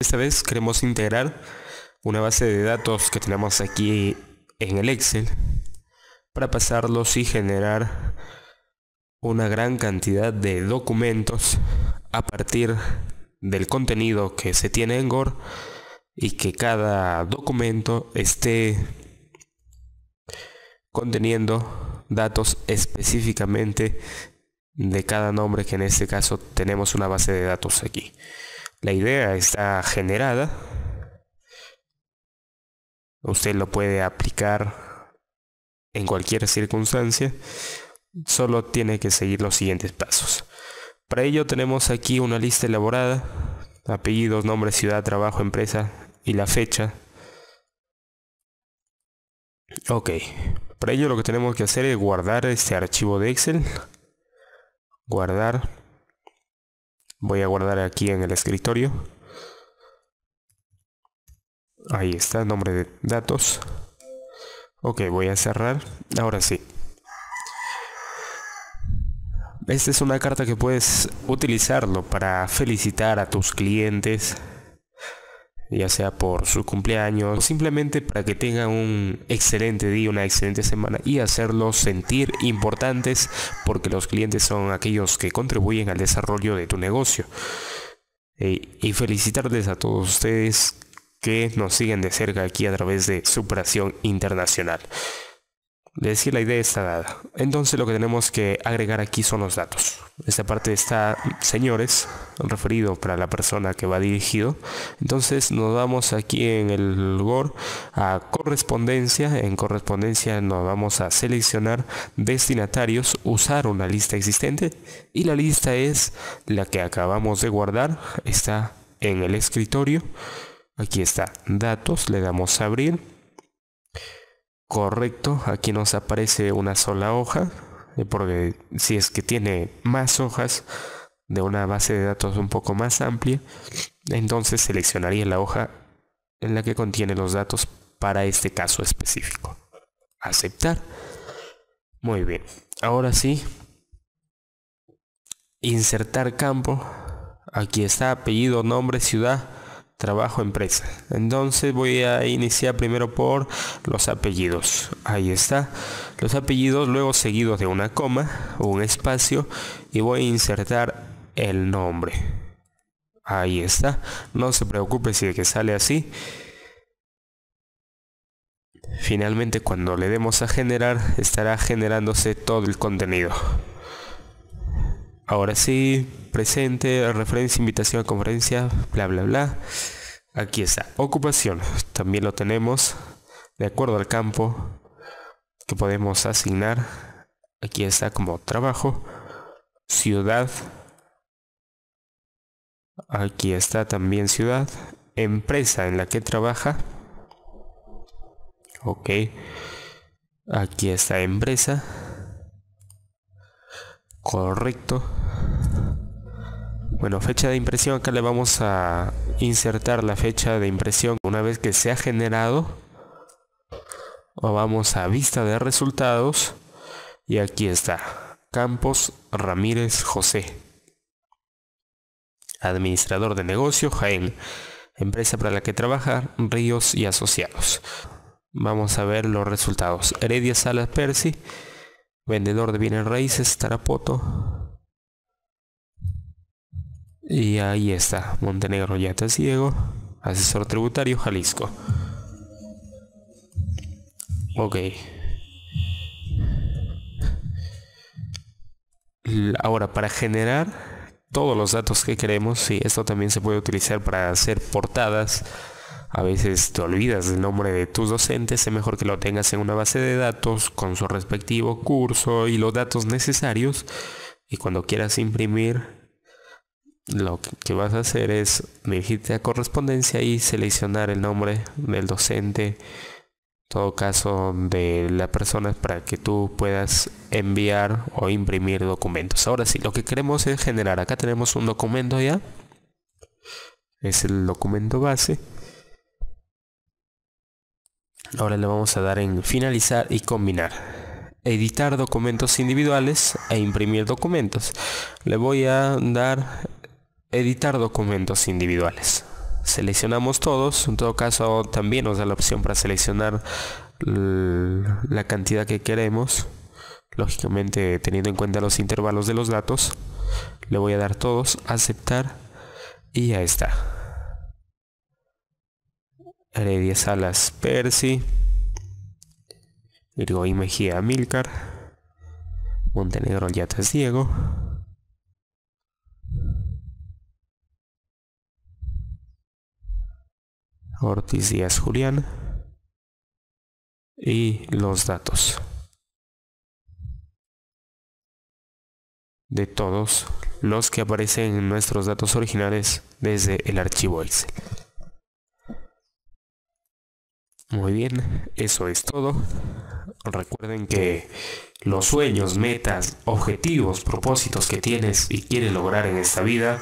Esta vez queremos integrar una base de datos que tenemos aquí en el Excel para pasarlos y generar una gran cantidad de documentos a partir del contenido que se tiene en Gore y que cada documento esté conteniendo datos específicamente de cada nombre que en este caso tenemos una base de datos aquí. La idea está generada. Usted lo puede aplicar en cualquier circunstancia. Solo tiene que seguir los siguientes pasos. Para ello tenemos aquí una lista elaborada. Apellidos, nombre, ciudad, trabajo, empresa y la fecha. Ok. Para ello lo que tenemos que hacer es guardar este archivo de Excel. Guardar. Voy a guardar aquí en el escritorio. Ahí está, nombre de datos. Ok, voy a cerrar. Ahora sí. Esta es una carta que puedes utilizarlo para felicitar a tus clientes, ya sea por su cumpleaños o simplemente para que tengan un excelente día, una excelente semana y hacerlos sentir importantes porque los clientes son aquellos que contribuyen al desarrollo de tu negocio. y felicitarles a todos ustedes que nos siguen de cerca aquí a través de Superación Internacional decir la idea está dada. Entonces lo que tenemos que agregar aquí son los datos. Esta parte está señores, referido para la persona que va dirigido. Entonces nos vamos aquí en el GOR a correspondencia. En correspondencia nos vamos a seleccionar destinatarios, usar una lista existente y la lista es la que acabamos de guardar. Está en el escritorio. Aquí está datos, le damos a abrir Correcto, aquí nos aparece una sola hoja, eh, porque si es que tiene más hojas de una base de datos un poco más amplia, entonces seleccionaría la hoja en la que contiene los datos para este caso específico. Aceptar. Muy bien. Ahora sí. Insertar campo. Aquí está apellido, nombre, ciudad trabajo, empresa. Entonces voy a iniciar primero por los apellidos. Ahí está. Los apellidos luego seguidos de una coma, un espacio y voy a insertar el nombre. Ahí está. No se preocupe si de que sale así. Finalmente cuando le demos a generar estará generándose todo el contenido. Ahora sí, presente, referencia, invitación a conferencia, bla, bla, bla. Aquí está. Ocupación. También lo tenemos de acuerdo al campo que podemos asignar. Aquí está como trabajo, ciudad. Aquí está también ciudad, empresa en la que trabaja. Ok. Aquí está empresa Correcto. Bueno, fecha de impresión, acá le vamos a insertar la fecha de impresión una vez que se ha generado. O vamos a vista de resultados. Y aquí está. Campos Ramírez José. Administrador de negocio, Jaén. Empresa para la que trabaja, Ríos y Asociados. Vamos a ver los resultados. Heredia Salas Percy vendedor de bienes raíces, Tarapoto. Y ahí está, Montenegro está Ciego, asesor tributario, Jalisco. Ok. Ahora, para generar todos los datos que queremos, esto también se puede utilizar para hacer portadas, a veces te olvidas del nombre de tus docentes, es mejor que lo tengas en una base de datos con su respectivo curso y los datos necesarios. Y cuando quieras imprimir, lo que vas a hacer es dirigirte a correspondencia y seleccionar el nombre del docente, en todo caso de la persona, para que tú puedas enviar o imprimir documentos. Ahora sí, lo que queremos es generar. Acá tenemos un documento ya. Es el documento base. Ahora le vamos a dar en finalizar y combinar. Editar documentos individuales e imprimir documentos. Le voy a dar editar documentos individuales. Seleccionamos todos. En todo caso también nos da la opción para seleccionar la cantidad que queremos. Lógicamente teniendo en cuenta los intervalos de los datos. Le voy a dar todos. Aceptar. Y ya está. Heredia Salas Percy, y Mejía Milcar, Montenegro Yates Diego, Ortiz Díaz Julián y los datos de todos los que aparecen en nuestros datos originales desde el archivo Excel. Muy bien, eso es todo. Recuerden que los sueños, metas, objetivos, propósitos que tienes y quieres lograr en esta vida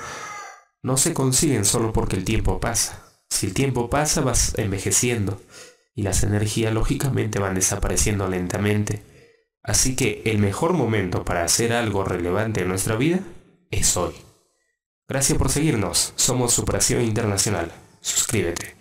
no se consiguen solo porque el tiempo pasa. Si el tiempo pasa vas envejeciendo y las energías lógicamente van desapareciendo lentamente. Así que el mejor momento para hacer algo relevante en nuestra vida es hoy. Gracias por seguirnos. Somos Superación Internacional. Suscríbete.